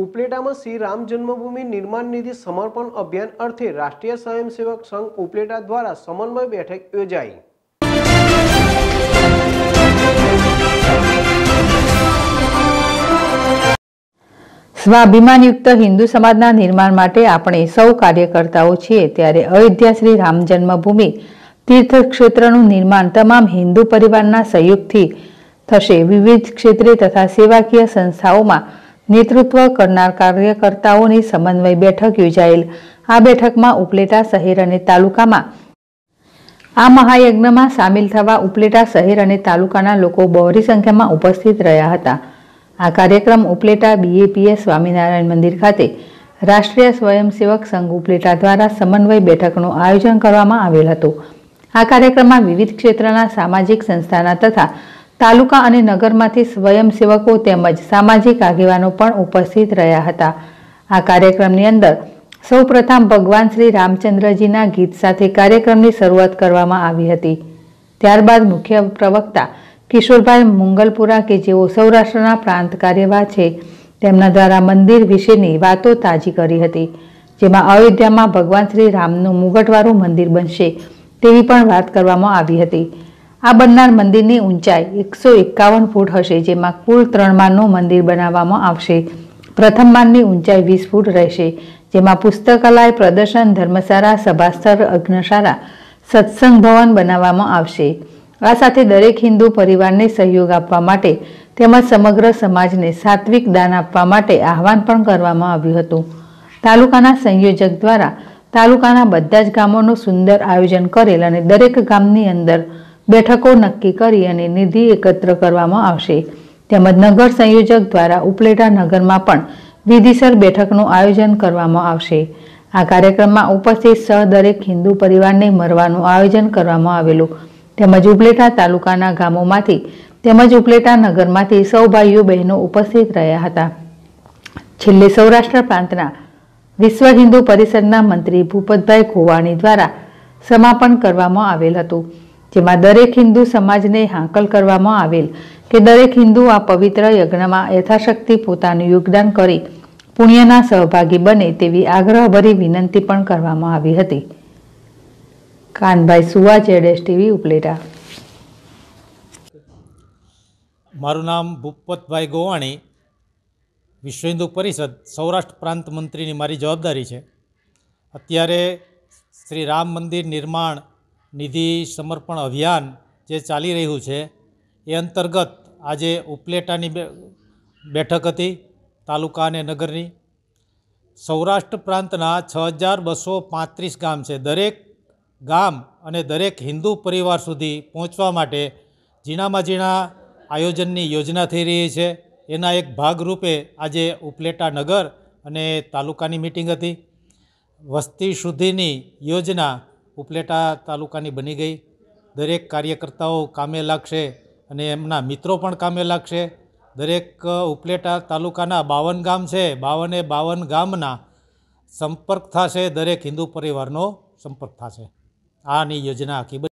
ઉપલેટામાં શ્રી રામ જન્મભૂમિ નિર્માણ નિધિ સમર્પણ અભિયાન અર્થે રાષ્ટ્રીય સ્વયંસેવક સંઘ ઉપલેટા દ્વારા સમન્વય બેઠક યોજાઈ સ્વાભિમાનયુક્ત હિન્દુ સમાજના નિર્માણ માટે આપણે સૌ કાર્યકર્તાઓ છીએ ત્યારે અયોધ્યા શ્રી રામ જન્મભૂમિ તીર્થક્ષેત્રનું નિર્માણ તમામ હિન્દુ પરિવારના સહયોગથી થશે વિવિધ ક્ષેત્રે તથા સેવાકીય સંસ્થાઓમાં નેતૃત્વ કરનાર કાર્યકર્તાઓની સમન્વય બેઠક યોજાયેલ આ બેઠકમાં ઉપલેટા શહેર અને તાલુકામાં આ મહાયજ્ઞમાં સામેલ થવા ઉપલેટા શહેર અને તાલુકાના લોકો બહોરી સંખ્યામાં ઉપસ્થિત રહ્યા હતા આ કાર્યક્રમ ઉપલેટા બીએપીએસ સ્વામિનારાયણ મંદિર ખાતે રાષ્ટ્રીય સ્વયંસેવક સંઘ ઉપલેટા દ્વારા સમન્વય બેઠકનું આયોજન કરવામાં આવેલ હતું આ કાર્યક્રમમાં વિવિધ ક્ષેત્રના સામાજિક સંસ્થાના તથા તાલુકા અને નગરમાંથી સ્વયંસેવકો તેમજ સામાજિક આગેવાનો પણ ઉપસ્થિત રહ્યા હતા આ કાર્યક્રમની અંદર સૌપ્રથમ ભગવાન શ્રી રામચંદ્રજીના ગીત સાથે કાર્યક્રમની શરૂઆત કરવામાં આવી હતી ત્યારબાદ મુખ્ય પ્રવક્તા કિશોરભાઈ મુંગલપુરા કે જેઓ સૌરાષ્ટ્રના પ્રાંત કાર્યવાહ છે તેમના દ્વારા મંદિર વિશેની વાતો તાજી કરી હતી જેમાં અયોધ્યામાં ભગવાન શ્રી રામનું મુગટવાળું મંદિર બનશે તેવી પણ વાત કરવામાં આવી હતી આ બનનાર મંદિરની ઊંચાઈ એકસો એકાવન ફૂટ હશે જેમાં કુલ ત્રણ માળનું મંદિર બનાવવામાં આવશે પ્રથમ માળની ઊંચાઈ વીસ ફૂટ રહેશે જેમાં પુસ્તકાલય પ્રદર્શન ધર્મશાળા સભાસ્થળ અગ્નશાળા સત્સંગ ભવન બનાવવામાં આવશે આ સાથે દરેક હિન્દુ પરિવારને સહયોગ આપવા માટે તેમજ સમગ્ર સમાજને સાત્વિક દાન આપવા માટે આહવાન પણ કરવામાં આવ્યું હતું તાલુકાના સંયોજક દ્વારા તાલુકાના બધા જ ગામોનું સુંદર આયોજન કરેલ અને દરેક ગામની અંદર બેઠકો નક્કી કરી અને નિધિ એકત્ર કરવામાં આવશે તેમજ નગર સંયોજક દ્વારા ઉપલેટા નગરમાં પણ વિધિસર બેઠકનું આયોજન કરવામાં આવશે આ કાર્યક્રમમાં ઉપસ્થિત સહ દરેક હિન્દુ પરિવારને મરવાનું આયોજન કરવામાં આવેલું તેમજ ઉપલેટા તાલુકાના ગામોમાંથી તેમજ ઉપલેટા નગરમાંથી સૌ ભાઈઓ બહેનો ઉપસ્થિત રહ્યા હતા છેલ્લે સૌરાષ્ટ્ર પ્રાંતના વિશ્વ હિન્દુ પરિષદના મંત્રી ભૂપતભાઈ ખોવાણી દ્વારા સમાપન કરવામાં આવેલ હતું જેમાં દરેક હિન્દુ સમાજને હાંકલ કરવામાં આવેલ કે દરેક હિન્દુ આ પવિત્ર યજ્ઞમાં યથાશક્તિ પોતાનું યોગદાન કરી પુણ્યના સહભાગી બને તેવી આગ્રહભરી વિનંતી પણ કરવામાં આવી હતી કાનભાઈ સુવા જેડેશ ટીવી ઉપલેટા મારું નામ ભૂપતભાઈ ગોવાણી વિશ્વ હિન્દુ પરિષદ સૌરાષ્ટ્ર પ્રાંત મંત્રીની મારી જવાબદારી છે અત્યારે શ્રી રામ મંદિર નિર્માણ નિધિ સમર્પણ અભિયાન જે ચાલી રહ્યું છે એ અંતર્ગત આજે ઉપલેટાની બેઠક હતી તાલુકા અને નગરની સૌરાષ્ટ્ર પ્રાંતના છ હજાર બસો પાંત્રીસ ગામ છે દરેક ગામ અને દરેક હિન્દુ પરિવાર સુધી પહોંચવા માટે ઝીણામાં ઝીણા આયોજનની યોજના થઈ રહી છે એના એક ભાગરૂપે આજે ઉપલેટા નગર અને તાલુકાની મિટિંગ હતી વસ્તી સુધીની યોજના ઉપલેટા તાલુકાની બની ગઈ દરેક કાર્યકર્તાઓ કામે લાગશે અને એમના મિત્રો પણ કામે લાગશે દરેક ઉપલેટા તાલુકાના બાવન ગામ છે બાવને બાવન ગામના સંપર્ક થશે દરેક હિન્દુ પરિવારનો સંપર્ક થશે આની યોજના આખી